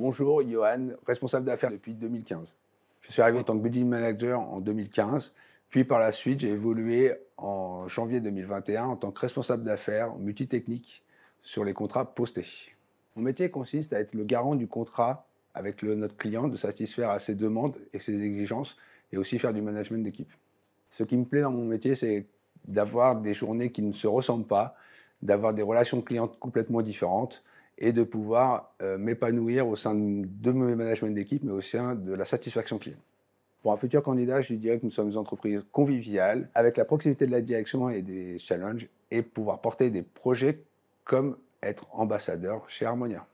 Bonjour, Johan, responsable d'affaires depuis 2015. Je suis arrivé en tant que budget manager en 2015, puis par la suite, j'ai évolué en janvier 2021 en tant que responsable d'affaires multitechnique sur les contrats postés. Mon métier consiste à être le garant du contrat avec notre client, de satisfaire à ses demandes et ses exigences, et aussi faire du management d'équipe. Ce qui me plaît dans mon métier, c'est d'avoir des journées qui ne se ressemblent pas, d'avoir des relations clients complètement différentes, et de pouvoir euh, m'épanouir au sein de, mon management d'équipe, mais au sein de la satisfaction client. Pour un futur candidat, je lui dirais que nous sommes une entreprise conviviale, avec la proximité de la direction et des challenges, et pouvoir porter des projets comme être ambassadeur chez Harmonia.